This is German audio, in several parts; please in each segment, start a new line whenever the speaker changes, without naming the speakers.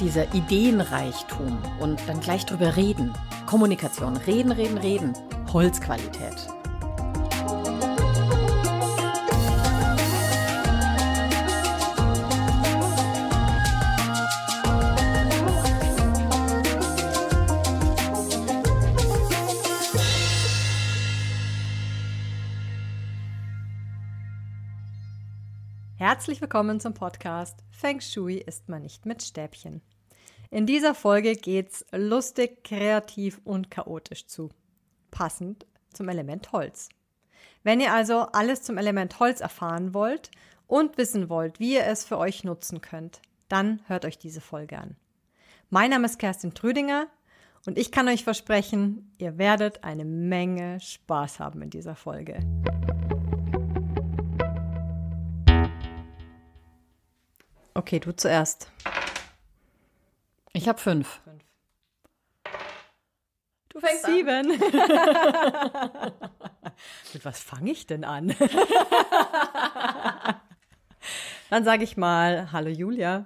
dieser Ideenreichtum und dann gleich drüber reden. Kommunikation, reden, reden, reden. Holzqualität. Herzlich willkommen zum Podcast Feng Shui ist man nicht mit Stäbchen. In dieser Folge geht's lustig, kreativ und chaotisch zu. Passend zum Element Holz. Wenn ihr also alles zum Element Holz erfahren wollt und wissen wollt, wie ihr es für euch nutzen könnt, dann hört euch diese Folge an. Mein Name ist Kerstin Trüdinger und ich kann euch versprechen, ihr werdet eine Menge Spaß haben in dieser Folge. Okay, du zuerst. Ich habe fünf. fünf. Du fängst sieben. Mit was fange ich denn an? Dann sage ich mal, hallo Julia.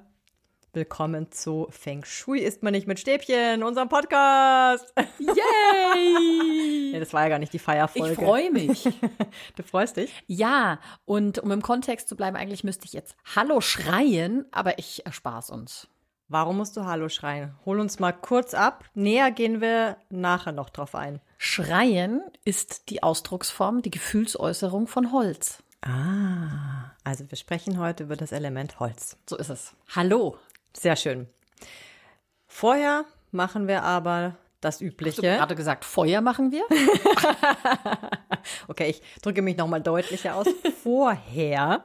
Willkommen zu Feng Shui ist man nicht mit Stäbchen, unserem Podcast. Yay! nee, das war ja gar nicht die Feierfolge. Ich freue mich. du freust dich? Ja, und um im Kontext zu bleiben, eigentlich müsste ich jetzt Hallo schreien, aber ich erspare es uns. Warum musst du Hallo schreien? Hol uns mal kurz ab. Näher gehen wir nachher noch drauf ein. Schreien ist die Ausdrucksform, die Gefühlsäußerung von Holz. Ah, also wir sprechen heute über das Element Holz. So ist es. Hallo. Sehr schön. Vorher machen wir aber das Übliche. Hast du gerade gesagt, Feuer machen wir? okay, ich drücke mich nochmal deutlicher aus. Vorher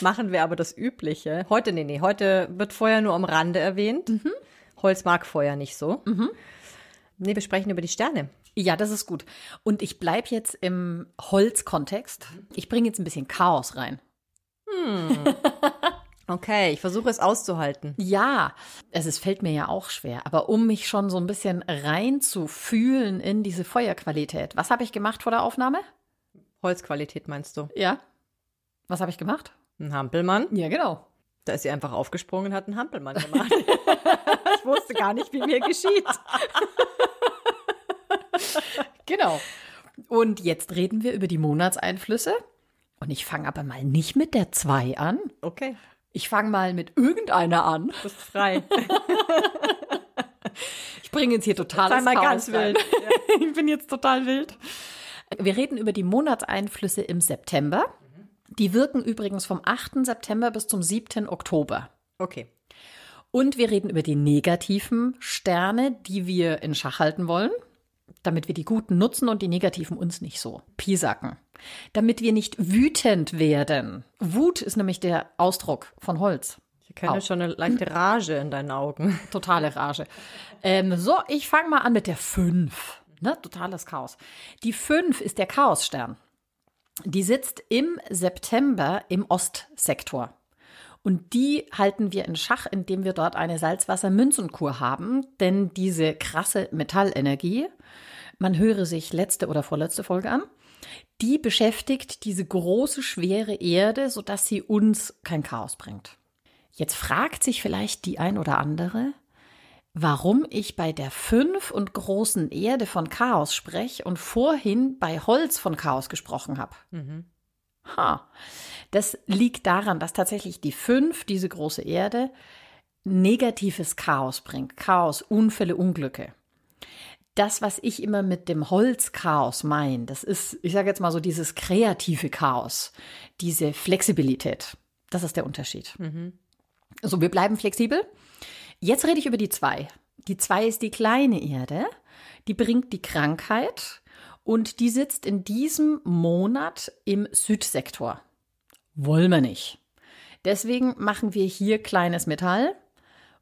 machen wir aber das Übliche. Heute, nee, nee, heute wird Feuer nur am Rande erwähnt. Mhm. Holz mag Feuer nicht so. Mhm. Nee, wir sprechen über die Sterne. Ja, das ist gut. Und ich bleibe jetzt im Holzkontext. Ich bringe jetzt ein bisschen Chaos rein. Hm. Okay, ich versuche es auszuhalten. Ja, es fällt mir ja auch schwer, aber um mich schon so ein bisschen reinzufühlen in diese Feuerqualität. Was habe ich gemacht vor der Aufnahme? Holzqualität meinst du? Ja. Was habe ich gemacht? Ein Hampelmann. Ja, genau. Da ist sie einfach aufgesprungen und hat einen Hampelmann gemacht. ich wusste gar nicht, wie mir geschieht. genau. Und jetzt reden wir über die Monatseinflüsse. Und ich fange aber mal nicht mit der 2 an. Okay. Ich fange mal mit irgendeiner an. Du bist frei. ich bringe jetzt hier total Sei mal ganz wild. Ja. ich bin jetzt total wild. Wir reden über die Monatseinflüsse im September. Die wirken übrigens vom 8. September bis zum 7. Oktober. Okay. Und wir reden über die negativen Sterne, die wir in Schach halten wollen damit wir die Guten nutzen und die Negativen uns nicht so pisacken. Damit wir nicht wütend werden. Wut ist nämlich der Ausdruck von Holz. Ich kenne schon eine leichte Rage in deinen Augen. Totale Rage. Ähm, so, ich fange mal an mit der 5. Ne? Totales Chaos. Die 5 ist der Chaosstern. Die sitzt im September im Ostsektor. Und die halten wir in Schach, indem wir dort eine Salzwassermünzenkur haben. Denn diese krasse Metallenergie, man höre sich letzte oder vorletzte Folge an, die beschäftigt diese große, schwere Erde, sodass sie uns kein Chaos bringt. Jetzt fragt sich vielleicht die ein oder andere, warum ich bei der fünf und großen Erde von Chaos spreche und vorhin bei Holz von Chaos gesprochen habe. Mhm. Ha. Das liegt daran, dass tatsächlich die fünf, diese große Erde, negatives Chaos bringt. Chaos, Unfälle, Unglücke. Das, was ich immer mit dem Holzchaos meine, das ist, ich sage jetzt mal so, dieses kreative Chaos, diese Flexibilität. Das ist der Unterschied. Mhm. So, wir bleiben flexibel. Jetzt rede ich über die zwei. Die zwei ist die kleine Erde, die bringt die Krankheit, und die sitzt in diesem Monat im Südsektor. Wollen wir nicht. Deswegen machen wir hier kleines Metall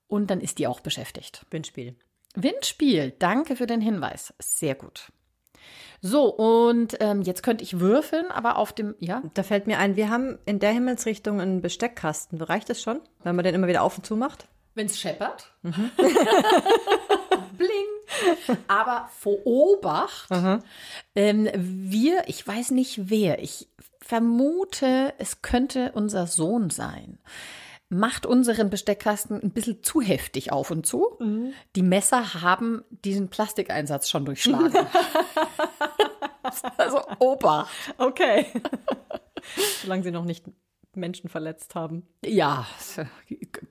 und dann ist die auch beschäftigt. Windspiel. Windspiel, danke für den Hinweis. Sehr gut. So, und ähm, jetzt könnte ich würfeln, aber auf dem, ja. Da fällt mir ein, wir haben in der Himmelsrichtung einen Besteckkasten. Reicht das schon, wenn man den immer wieder auf und zu macht? Wenn es scheppert. Mhm. bling. Aber Obacht, ähm, wir, ich weiß nicht wer, ich vermute, es könnte unser Sohn sein macht unseren Besteckkasten ein bisschen zu heftig auf und zu. Mhm. Die Messer haben diesen Plastikeinsatz schon durchschlagen. also Obacht. Okay. Solange sie noch nicht Menschen verletzt haben. Ja,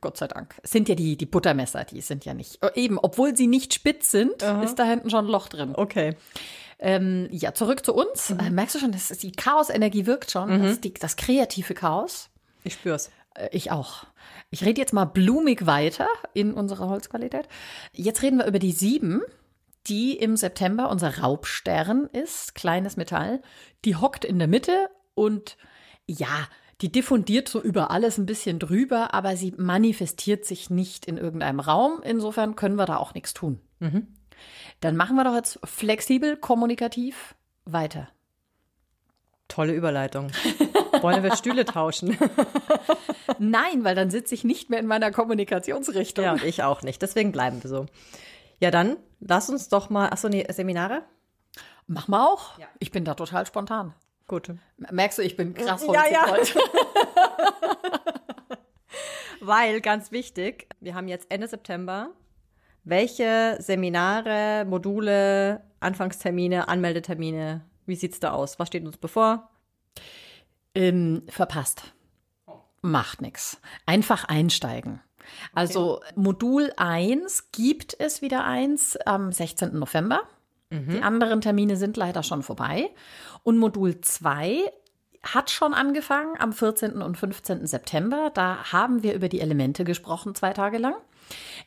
Gott sei Dank. Es sind ja die, die Buttermesser, die sind ja nicht. Oh, eben, obwohl sie nicht spitz sind, Aha. ist da hinten schon ein Loch drin. Okay. Ähm, ja, zurück zu uns. Mhm. Äh, merkst du schon, das, die Chaosenergie wirkt schon. Mhm. Das, die, das kreative Chaos. Ich spür's. Äh, ich auch. Ich rede jetzt mal blumig weiter in unserer Holzqualität. Jetzt reden wir über die sieben, die im September unser Raubstern ist, kleines Metall. Die hockt in der Mitte und ja, die diffundiert so über alles ein bisschen drüber, aber sie manifestiert sich nicht in irgendeinem Raum. Insofern können wir da auch nichts tun. Mhm. Dann machen wir doch jetzt flexibel, kommunikativ weiter. Tolle Überleitung. Wollen wir Stühle tauschen? Nein, weil dann sitze ich nicht mehr in meiner Kommunikationsrichtung. Ja, und ich auch nicht. Deswegen bleiben wir so. Ja, dann lass uns doch mal. Achso, nee, Seminare? Machen wir auch. Ja. Ich bin da total spontan. Gut. Merkst du, ich bin krass ja, ja. heute. Weil, ganz wichtig, wir haben jetzt Ende September. Welche Seminare, Module, Anfangstermine, Anmeldetermine, wie sieht's da aus? Was steht uns bevor? Ähm, verpasst. Oh. Macht nichts. Einfach einsteigen. Also okay. Modul 1 gibt es wieder eins am 16. November. Die mhm. anderen Termine sind leider schon vorbei. Und Modul 2 hat schon angefangen am 14. und 15. September. Da haben wir über die Elemente gesprochen, zwei Tage lang.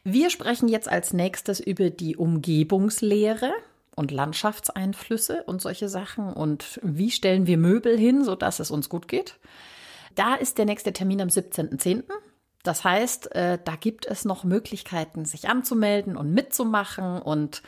Wir sprechen jetzt als nächstes über die Umgebungslehre und Landschaftseinflüsse und solche Sachen und wie stellen wir Möbel hin, sodass es uns gut geht. Da ist der nächste Termin am 17.10. Das heißt, äh, da gibt es noch Möglichkeiten, sich anzumelden und mitzumachen und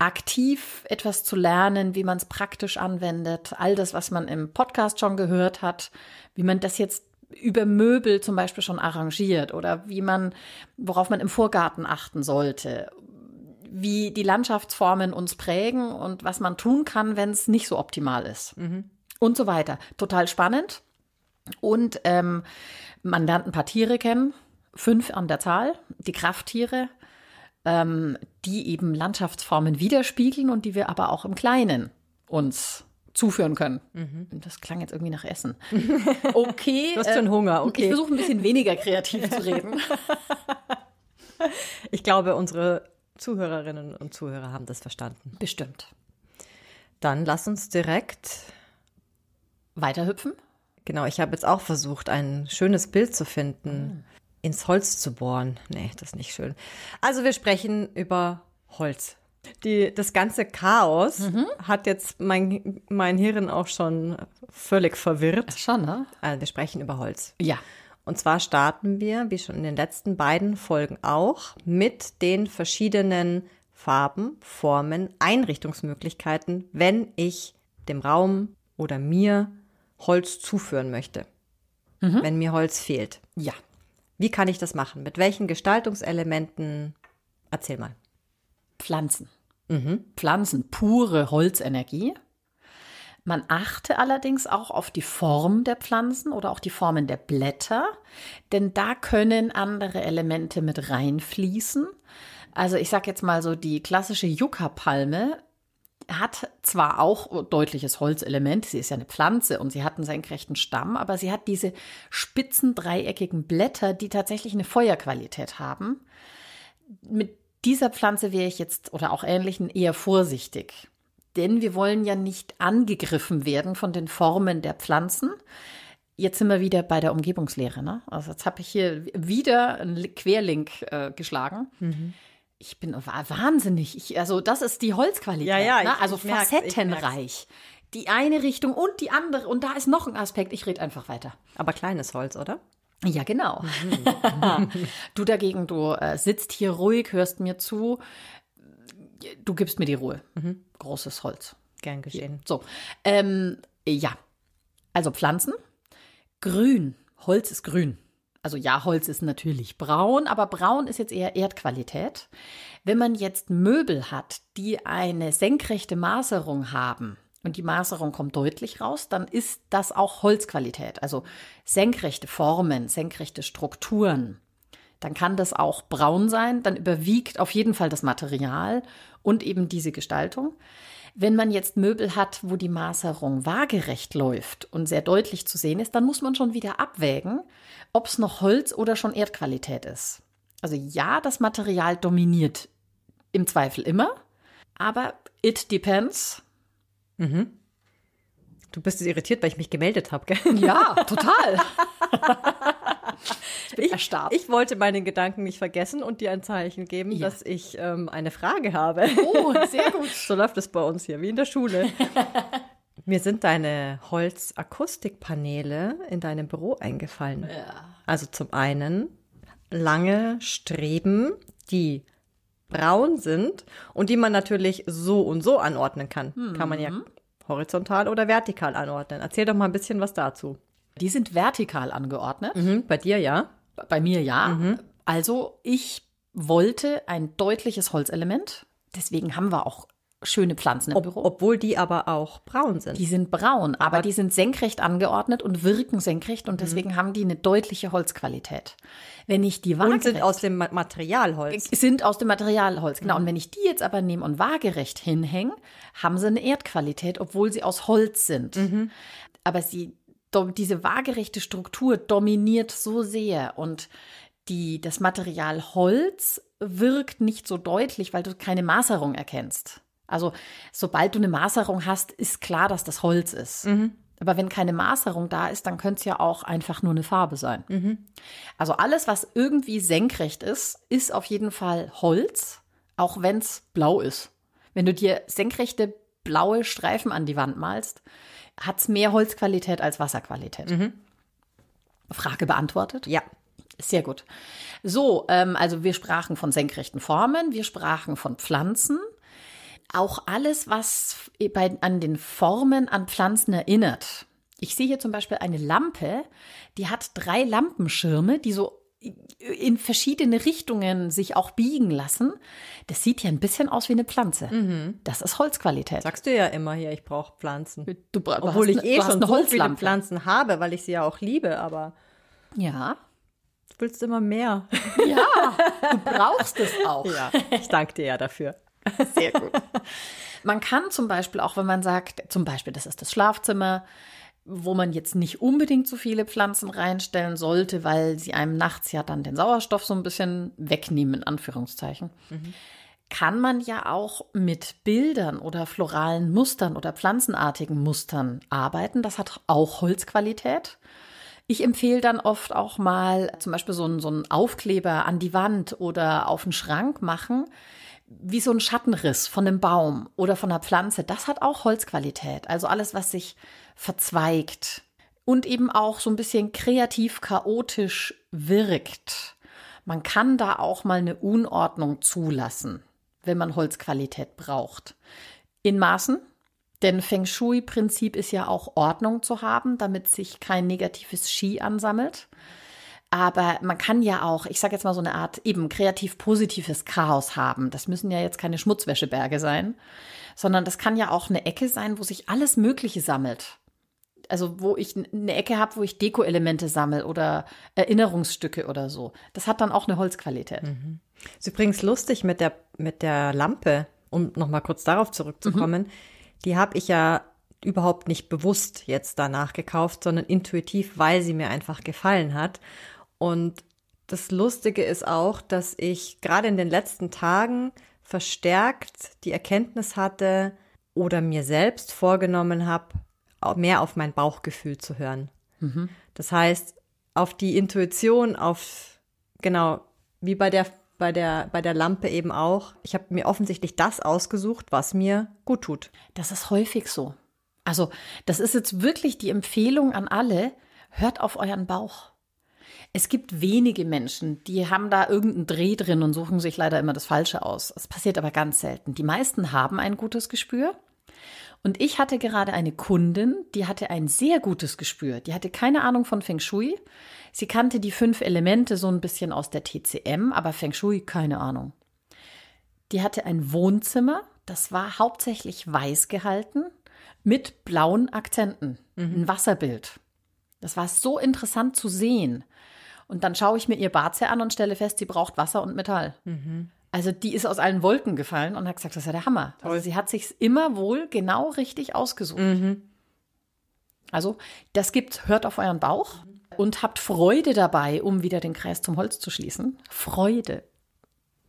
aktiv etwas zu lernen, wie man es praktisch anwendet. All das, was man im Podcast schon gehört hat, wie man das jetzt über Möbel zum Beispiel schon arrangiert oder wie man, worauf man im Vorgarten achten sollte, wie die Landschaftsformen uns prägen und was man tun kann, wenn es nicht so optimal ist. Mhm. Und so weiter. Total spannend. Und ähm, man lernt ein paar Tiere kennen, fünf an der Zahl, die Krafttiere, ähm, die eben Landschaftsformen widerspiegeln und die wir aber auch im Kleinen uns zuführen können. Mhm. Das klang jetzt irgendwie nach Essen. Okay. du hast schon äh, Hunger, okay. Ich versuche ein bisschen weniger kreativ zu reden. Ich glaube, unsere Zuhörerinnen und Zuhörer haben das verstanden. Bestimmt. Dann lass uns direkt weiterhüpfen Genau, ich habe jetzt auch versucht, ein schönes Bild zu finden, ah. ins Holz zu bohren. Nee, das ist nicht schön. Also wir sprechen über Holz. Die, das ganze Chaos mhm. hat jetzt mein, mein Hirn auch schon völlig verwirrt. Ach schon, ne? Also wir sprechen über Holz. Ja. Und zwar starten wir, wie schon in den letzten beiden Folgen auch, mit den verschiedenen Farben, Formen, Einrichtungsmöglichkeiten, wenn ich dem Raum oder mir Holz zuführen möchte, mhm. wenn mir Holz fehlt. Ja. Wie kann ich das machen? Mit welchen Gestaltungselementen? Erzähl mal. Pflanzen. Mhm. Pflanzen, pure Holzenergie. Man achte allerdings auch auf die Form der Pflanzen oder auch die Formen der Blätter, denn da können andere Elemente mit reinfließen. Also ich sage jetzt mal so, die klassische Yucca-Palme hat zwar auch deutliches Holzelement, sie ist ja eine Pflanze und sie hat einen senkrechten Stamm, aber sie hat diese spitzen dreieckigen Blätter, die tatsächlich eine Feuerqualität haben. Mit dieser Pflanze wäre ich jetzt oder auch ähnlichen eher vorsichtig. Denn wir wollen ja nicht angegriffen werden von den Formen der Pflanzen. Jetzt sind wir wieder bei der Umgebungslehre. Ne? Also jetzt habe ich hier wieder einen Querlink äh, geschlagen. Mhm. Ich bin wahnsinnig. Ich, also das ist die Holzqualität. Ja, ja, ne? ich, ne? Also facettenreich. Die eine Richtung und die andere. Und da ist noch ein Aspekt. Ich rede einfach weiter. Aber kleines Holz, oder? Ja, genau. Mhm. du dagegen, du äh, sitzt hier ruhig, hörst mir zu. Du gibst mir die Ruhe. Mhm. Großes Holz. Gern geschehen. So. Ähm, ja. Also Pflanzen. Grün. Holz ist grün. Also ja, Holz ist natürlich braun, aber braun ist jetzt eher Erdqualität. Wenn man jetzt Möbel hat, die eine senkrechte Maserung haben, und die Maserung kommt deutlich raus, dann ist das auch Holzqualität, also senkrechte Formen, senkrechte Strukturen dann kann das auch braun sein, dann überwiegt auf jeden Fall das Material und eben diese Gestaltung. Wenn man jetzt Möbel hat, wo die Maserung waagerecht läuft und sehr deutlich zu sehen ist, dann muss man schon wieder abwägen, ob es noch Holz oder schon Erdqualität ist. Also ja, das Material dominiert im Zweifel immer, aber it depends. Mhm. Du bist jetzt irritiert, weil ich mich gemeldet habe, gell? Ja, total. ich bin ich, erstarrt. Ich wollte meinen Gedanken nicht vergessen und dir ein Zeichen geben, ja. dass ich ähm, eine Frage habe. Oh, sehr gut. so läuft es bei uns hier, wie in der Schule. Mir sind deine Holzakustikpaneele in deinem Büro eingefallen. Ja. Also zum einen lange Streben, die braun sind und die man natürlich so und so anordnen kann. Mhm. Kann man ja mhm. horizontal oder vertikal anordnen. Erzähl doch mal ein bisschen was dazu. Die sind vertikal angeordnet. Mhm, bei dir ja. Bei mir ja. Mhm. Also ich wollte ein deutliches Holzelement. Deswegen haben wir auch schöne Pflanzen im Ob, Büro. Obwohl die aber auch braun sind. Die sind braun, aber, aber die sind senkrecht angeordnet und wirken senkrecht und mhm. deswegen mhm. haben die eine deutliche Holzqualität. Wenn ich die waagerecht. Und sind aus dem Materialholz. Äh, sind aus dem Materialholz, genau. Mhm. Und wenn ich die jetzt aber nehme und waagerecht hinhänge, haben sie eine Erdqualität, obwohl sie aus Holz sind. Mhm. Aber sie diese waagerechte Struktur dominiert so sehr und die, das Material Holz wirkt nicht so deutlich, weil du keine Maserung erkennst. Also sobald du eine Maserung hast, ist klar, dass das Holz ist. Mhm. Aber wenn keine Maserung da ist, dann könnte es ja auch einfach nur eine Farbe sein. Mhm. Also alles, was irgendwie senkrecht ist, ist auf jeden Fall Holz, auch wenn es blau ist. Wenn du dir senkrechte blaue Streifen an die Wand malst, hat es mehr Holzqualität als Wasserqualität? Mhm. Frage beantwortet? Ja. Sehr gut. So, ähm, also wir sprachen von senkrechten Formen, wir sprachen von Pflanzen. Auch alles, was bei, an den Formen an Pflanzen erinnert. Ich sehe hier zum Beispiel eine Lampe, die hat drei Lampenschirme, die so in verschiedene Richtungen sich auch biegen lassen. Das sieht ja ein bisschen aus wie eine Pflanze. Mhm. Das ist Holzqualität. Sagst du ja immer hier, ich brauche Pflanzen. Du, du Obwohl ich eh schon so viele Pflanzen habe, weil ich sie ja auch liebe, aber. Ja. Du willst immer mehr. Ja, du brauchst es auch. Ja, ich danke dir ja dafür. Sehr gut. Man kann zum Beispiel auch, wenn man sagt, zum Beispiel, das ist das Schlafzimmer, wo man jetzt nicht unbedingt so viele Pflanzen reinstellen sollte, weil sie einem nachts ja dann den Sauerstoff so ein bisschen wegnehmen, in Anführungszeichen. Mhm. Kann man ja auch mit Bildern oder floralen Mustern oder pflanzenartigen Mustern arbeiten. Das hat auch Holzqualität. Ich empfehle dann oft auch mal zum Beispiel so einen, so einen Aufkleber an die Wand oder auf den Schrank machen, wie so ein Schattenriss von einem Baum oder von einer Pflanze. Das hat auch Holzqualität. Also alles, was sich verzweigt und eben auch so ein bisschen kreativ chaotisch wirkt. Man kann da auch mal eine Unordnung zulassen, wenn man Holzqualität braucht. In Maßen, denn Feng Shui-Prinzip ist ja auch Ordnung zu haben, damit sich kein negatives Ski ansammelt. Aber man kann ja auch, ich sage jetzt mal so eine Art eben kreativ positives Chaos haben. Das müssen ja jetzt keine Schmutzwäscheberge sein, sondern das kann ja auch eine Ecke sein, wo sich alles Mögliche sammelt. Also wo ich eine Ecke habe, wo ich Deko-Elemente sammle oder Erinnerungsstücke oder so. Das hat dann auch eine Holzqualität. Mhm. Ist übrigens lustig mit der, mit der Lampe, um nochmal kurz darauf zurückzukommen. Mhm. Die habe ich ja überhaupt nicht bewusst jetzt danach gekauft, sondern intuitiv, weil sie mir einfach gefallen hat. Und das Lustige ist auch, dass ich gerade in den letzten Tagen verstärkt die Erkenntnis hatte oder mir selbst vorgenommen habe, mehr auf mein Bauchgefühl zu hören. Mhm. Das heißt, auf die Intuition, auf genau, wie bei der bei der, bei der Lampe eben auch. Ich habe mir offensichtlich das ausgesucht, was mir gut tut. Das ist häufig so. Also, das ist jetzt wirklich die Empfehlung an alle, hört auf euren Bauch. Es gibt wenige Menschen, die haben da irgendeinen Dreh drin und suchen sich leider immer das Falsche aus. Es passiert aber ganz selten. Die meisten haben ein gutes Gespür und ich hatte gerade eine Kundin, die hatte ein sehr gutes Gespür. Die hatte keine Ahnung von Feng Shui. Sie kannte die fünf Elemente so ein bisschen aus der TCM, aber Feng Shui keine Ahnung. Die hatte ein Wohnzimmer, das war hauptsächlich weiß gehalten mit blauen Akzenten, mhm. ein Wasserbild. Das war so interessant zu sehen. Und dann schaue ich mir ihr Barze an und stelle fest, sie braucht Wasser und Metall. Mhm. Also die ist aus allen Wolken gefallen und hat gesagt, das ist ja der Hammer. Toll. Also sie hat sich immer wohl genau richtig ausgesucht. Mhm. Also das gibt's, hört auf euren Bauch und habt Freude dabei, um wieder den Kreis zum Holz zu schließen. Freude.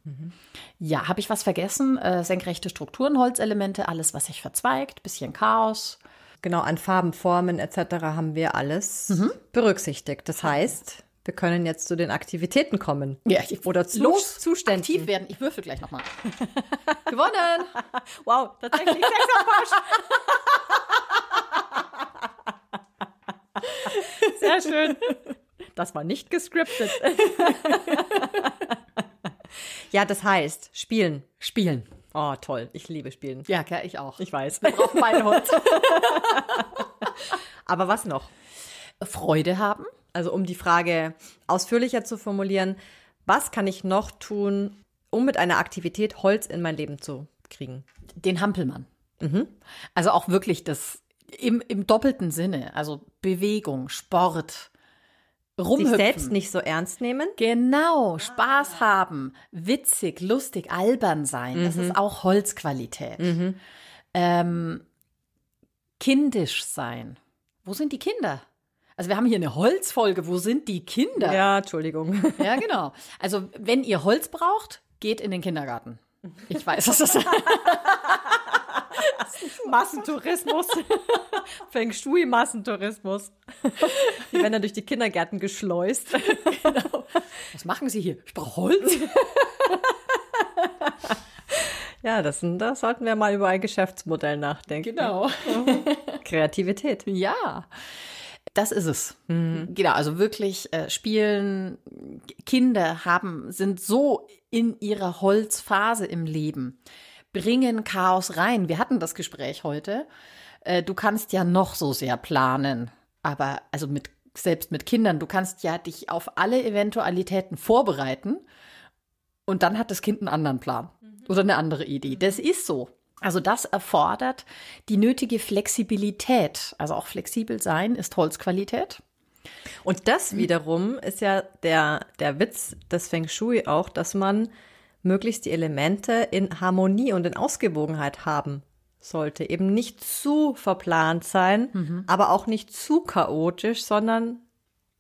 Mhm. Ja, habe ich was vergessen? Äh, senkrechte Strukturen, Holzelemente, alles, was sich verzweigt, bisschen Chaos. Genau, an Farben, Formen etc. haben wir alles mhm. berücksichtigt. Das heißt, wir können jetzt zu den Aktivitäten kommen. Ja, ich oder zu los Zuständen. aktiv werden. Ich würfel gleich nochmal. Gewonnen! wow, tatsächlich Sehr schön. Das war nicht gescriptet. ja, das heißt, spielen. Spielen. Oh, toll. Ich liebe Spielen. Ja, klar, ich auch. Ich weiß. Wir brauchen Hund. Aber was noch? Freude haben. Also um die Frage ausführlicher zu formulieren, was kann ich noch tun, um mit einer Aktivität Holz in mein Leben zu kriegen? Den Hampelmann. Mhm. Also auch wirklich das im, im doppelten Sinne, also Bewegung, Sport, rumhüpfen. Sich selbst nicht so ernst nehmen. Genau, ah. Spaß ah. haben, witzig, lustig, albern sein. Mhm. Das ist auch Holzqualität. Mhm. Ähm, kindisch sein. Wo sind die Kinder? Also wir haben hier eine Holzfolge. Wo sind die Kinder? Ja, Entschuldigung. Ja, genau. Also wenn ihr Holz braucht, geht in den Kindergarten. Ich weiß, was das ist. Massentourismus. Feng Shui Massentourismus. Die werden dann durch die Kindergärten geschleust. Genau. Was machen Sie hier? Ich brauche Holz. Ja, das, da sollten wir mal über ein Geschäftsmodell nachdenken. Genau. Kreativität. Ja. Das ist es. Mhm. Genau, also wirklich äh, spielen. Kinder haben, sind so in ihrer Holzphase im Leben, bringen Chaos rein. Wir hatten das Gespräch heute. Äh, du kannst ja noch so sehr planen, aber also mit selbst mit Kindern, du kannst ja dich auf alle Eventualitäten vorbereiten und dann hat das Kind einen anderen Plan mhm. oder eine andere Idee. Das ist so. Also das erfordert die nötige Flexibilität. Also auch flexibel sein ist Holzqualität. Und das wiederum ist ja der, der Witz des Feng Shui auch, dass man möglichst die Elemente in Harmonie und in Ausgewogenheit haben sollte. Eben nicht zu verplant sein, mhm. aber auch nicht zu chaotisch, sondern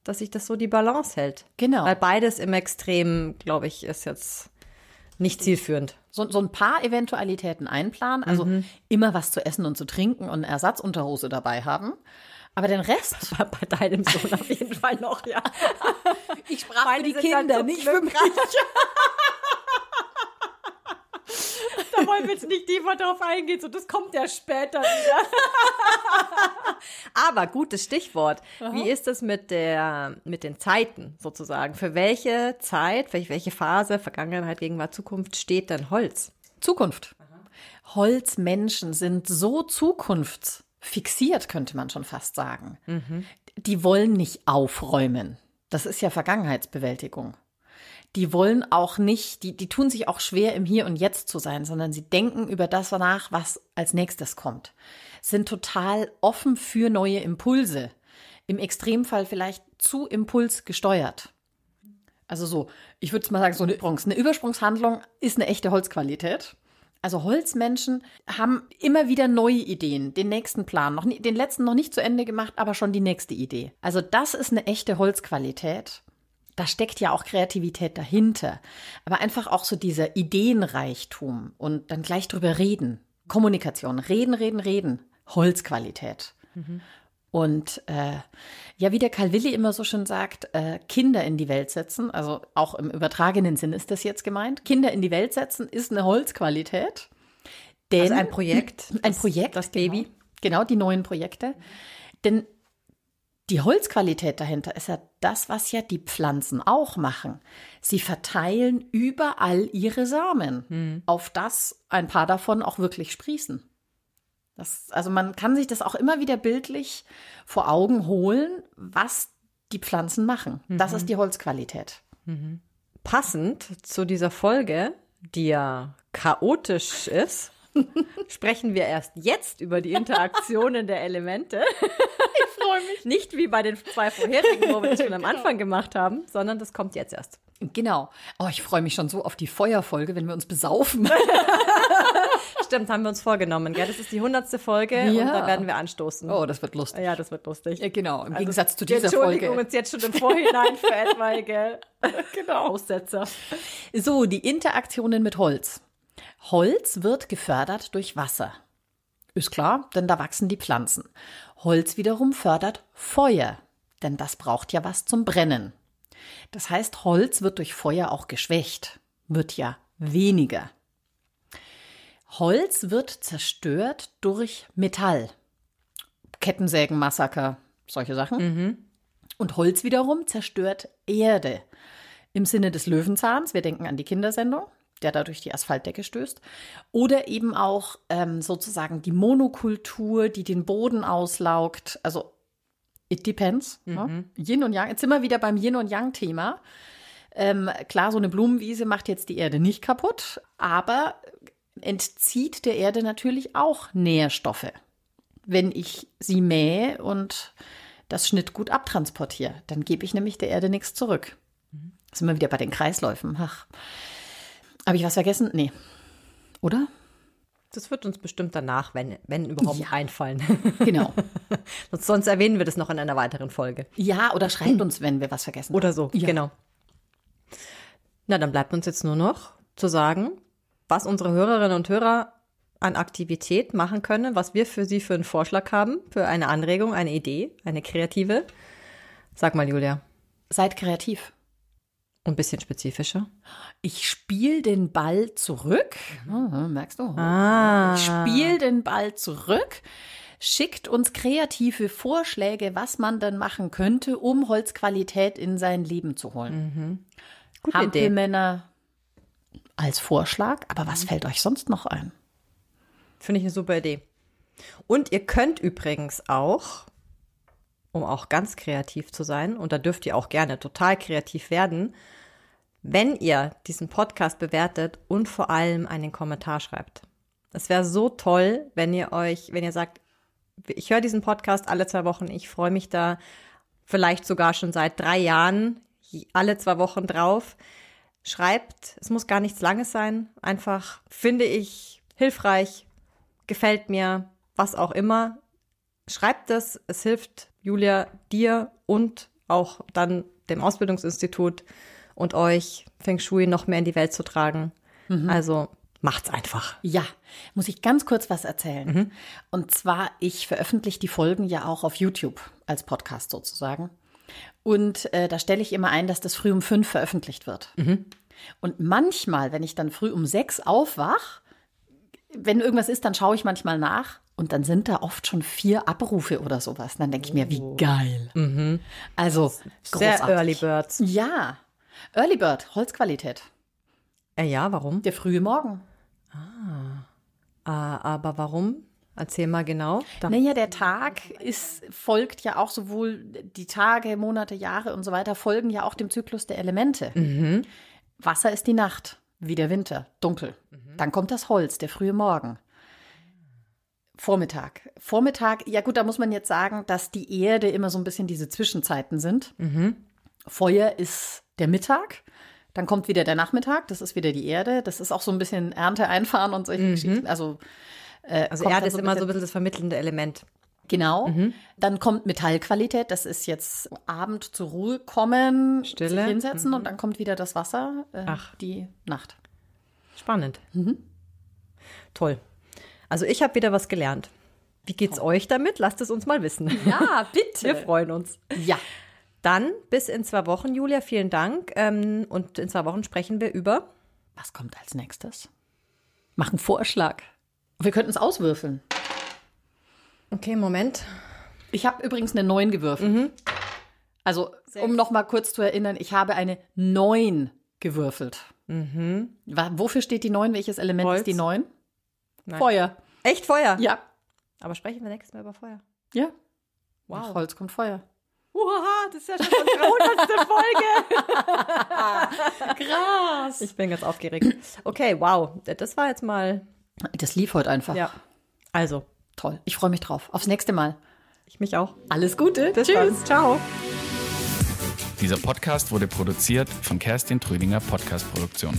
dass sich das so die Balance hält. Genau. Weil beides im Extrem, glaube ich, ist jetzt nicht zielführend so, so ein paar Eventualitäten einplanen. Also mhm. immer was zu essen und zu trinken und Ersatzunterhose dabei haben. Aber den Rest war bei deinem Sohn auf jeden Fall noch, ja. Ich sprach Meine für die Kinder, so nicht für mich. da wollen wir jetzt nicht tiefer drauf eingehen, so das kommt ja später wieder. Aber gutes Stichwort. Aha. Wie ist es mit der, mit den Zeiten sozusagen? Für welche Zeit, für welche Phase, Vergangenheit, Gegenwart, Zukunft steht denn Holz? Zukunft. Holzmenschen sind so zukunftsfixiert, könnte man schon fast sagen. Mhm. Die wollen nicht aufräumen. Das ist ja Vergangenheitsbewältigung die wollen auch nicht, die, die tun sich auch schwer, im Hier und Jetzt zu sein, sondern sie denken über das nach, was als nächstes kommt sind total offen für neue Impulse. Im Extremfall vielleicht zu impulsgesteuert. Also so, ich würde mal sagen, so eine, also Übersprungs eine Übersprungshandlung ist eine echte Holzqualität. Also Holzmenschen haben immer wieder neue Ideen, den nächsten Plan, noch nie, den letzten noch nicht zu Ende gemacht, aber schon die nächste Idee. Also das ist eine echte Holzqualität. Da steckt ja auch Kreativität dahinter, aber einfach auch so dieser Ideenreichtum und dann gleich drüber reden. Kommunikation, reden, reden, reden. Holzqualität. Mhm. Und äh, ja, wie der Karl Willi immer so schön sagt, äh, Kinder in die Welt setzen, also auch im übertragenen Sinn ist das jetzt gemeint, Kinder in die Welt setzen ist eine Holzqualität. Also Denn, also ein Projekt. Ein Projekt. Das, das Baby. Genau, genau, die neuen Projekte. Denn die Holzqualität dahinter ist ja das, was ja die Pflanzen auch machen. Sie verteilen überall ihre Samen, mhm. auf das ein paar davon auch wirklich sprießen. Das, also man kann sich das auch immer wieder bildlich vor Augen holen, was die Pflanzen machen. Mhm. Das ist mhm. die Holzqualität. Mhm. Passend zu dieser Folge, die ja chaotisch ist, sprechen wir erst jetzt über die Interaktionen der Elemente. Ich freue mich. Nicht wie bei den zwei vorherigen, wo wir das schon am genau. Anfang gemacht haben, sondern das kommt jetzt erst. Genau. Oh, ich freue mich schon so auf die Feuerfolge, wenn wir uns besaufen. Stimmt, haben wir uns vorgenommen. Gell? Das ist die hundertste Folge ja. und da werden wir anstoßen. Oh, das wird lustig. Ja, das wird lustig. Ja, genau, im also, Gegensatz zu dieser Folge. Entschuldigung jetzt schon im Vorhinein für etwaige genau. Aussetzer. So, die Interaktionen mit Holz. Holz wird gefördert durch Wasser. Ist klar, denn da wachsen die Pflanzen. Holz wiederum fördert Feuer, denn das braucht ja was zum Brennen. Das heißt, Holz wird durch Feuer auch geschwächt, wird ja weniger. Holz wird zerstört durch Metall. Kettensägenmassaker, solche Sachen. Mhm. Und Holz wiederum zerstört Erde. Im Sinne des Löwenzahns, wir denken an die Kindersendung, der dadurch die Asphaltdecke stößt. Oder eben auch ähm, sozusagen die Monokultur, die den Boden auslaugt. Also It depends. Ne? Mhm. Ne? Yin und Yang. Jetzt sind wir wieder beim Yin und Yang-Thema. Ähm, klar, so eine Blumenwiese macht jetzt die Erde nicht kaputt, aber entzieht der Erde natürlich auch Nährstoffe, wenn ich sie mähe und das Schnittgut abtransportiere. Dann gebe ich nämlich der Erde nichts zurück. Mhm. Sind wir wieder bei den Kreisläufen. Ach. Habe ich was vergessen? Nee. Oder? Das wird uns bestimmt danach, wenn, wenn überhaupt, ja. einfallen. Genau. Sonst erwähnen wir das noch in einer weiteren Folge. Ja, oder schreibt uns, wenn wir was vergessen. haben. Oder so, ja. genau. Na, dann bleibt uns jetzt nur noch zu sagen, was unsere Hörerinnen und Hörer an Aktivität machen können, was wir für sie für einen Vorschlag haben, für eine Anregung, eine Idee, eine kreative. Sag mal, Julia. Seid kreativ. Und ein bisschen spezifischer. Ich spiele den Ball zurück. Mhm, merkst du? Ah. Ich spiele den Ball zurück. Schickt uns kreative Vorschläge, was man dann machen könnte, um Holzqualität in sein Leben zu holen. Mhm. Gute Hampelmänner Männer als Vorschlag, aber was mhm. fällt euch sonst noch ein? Finde ich eine super Idee. Und ihr könnt übrigens auch um auch ganz kreativ zu sein, und da dürft ihr auch gerne total kreativ werden, wenn ihr diesen Podcast bewertet und vor allem einen Kommentar schreibt. Es wäre so toll, wenn ihr euch, wenn ihr sagt, ich höre diesen Podcast alle zwei Wochen, ich freue mich da vielleicht sogar schon seit drei Jahren alle zwei Wochen drauf. Schreibt, es muss gar nichts Langes sein, einfach finde ich hilfreich, gefällt mir, was auch immer. Schreibt es, es hilft Julia, dir und auch dann dem Ausbildungsinstitut und euch Feng Shui noch mehr in die Welt zu tragen. Mhm. Also
macht's einfach.
Ja, muss ich ganz kurz was erzählen. Mhm. Und zwar, ich veröffentliche die Folgen ja auch auf YouTube als Podcast sozusagen. Und äh, da stelle ich immer ein, dass das früh um fünf veröffentlicht wird. Mhm. Und manchmal, wenn ich dann früh um sechs aufwach, wenn irgendwas ist, dann schaue ich manchmal nach und dann sind da oft schon vier Abrufe oder sowas. Und dann denke ich mir, wie oh. geil. Mhm. Also sehr großartig. Early Birds. Ja, Early Bird, Holzqualität. Äh, ja, warum? Der frühe Morgen. Ah, ah aber warum? Erzähl mal genau. Da naja, der Tag ist, folgt ja auch sowohl die Tage, Monate, Jahre und so weiter, folgen ja auch dem Zyklus der Elemente. Mhm. Wasser ist die Nacht, wie der Winter, dunkel. Mhm. Dann kommt das Holz, der frühe Morgen. Vormittag. Vormittag, ja gut, da muss man jetzt sagen, dass die Erde immer so ein bisschen diese Zwischenzeiten sind. Mhm. Feuer ist der Mittag. Dann kommt wieder der Nachmittag, das ist wieder die Erde. Das ist auch so ein bisschen Ernte einfahren und solche mhm. Geschichten. Also, äh, also Erde so ist immer so ein bisschen das vermittelnde Element. Genau. Mhm. Dann kommt Metallqualität, das ist jetzt Abend zur Ruhe kommen, Stille. sich hinsetzen mhm. und dann kommt wieder das Wasser, äh, Ach. die Nacht. Spannend. Mhm. Toll. Also ich habe wieder was gelernt. Wie geht's oh. euch damit? Lasst es uns mal wissen. Ja, bitte. Wir freuen uns. Ja. Dann bis in zwei Wochen, Julia. Vielen Dank. Ähm, und in zwei Wochen sprechen wir über. Was kommt als nächstes? Mach einen Vorschlag. Wir könnten es auswürfeln. Okay, Moment. Ich habe übrigens eine 9 gewürfelt. Mhm. Also, Sechs. um nochmal kurz zu erinnern, ich habe eine 9 gewürfelt. Mhm. Wofür steht die 9? Welches Element Holz? ist die 9? Nein. Feuer. Echt Feuer? Ja. Aber sprechen wir nächstes Mal über Feuer. Ja. Wow. Nach Holz kommt Feuer. Uhaha, das ist ja schon unsere hundertste Folge. Krass. Ich bin ganz aufgeregt. Okay, wow. Das war jetzt mal. Das lief heute einfach. Ja. Also. Toll. Ich freue mich drauf. Aufs nächste Mal. Ich mich auch. Alles Gute. Bis Tschüss. Dann. Ciao. Dieser Podcast wurde produziert von Kerstin Trüdinger Podcast Produktion.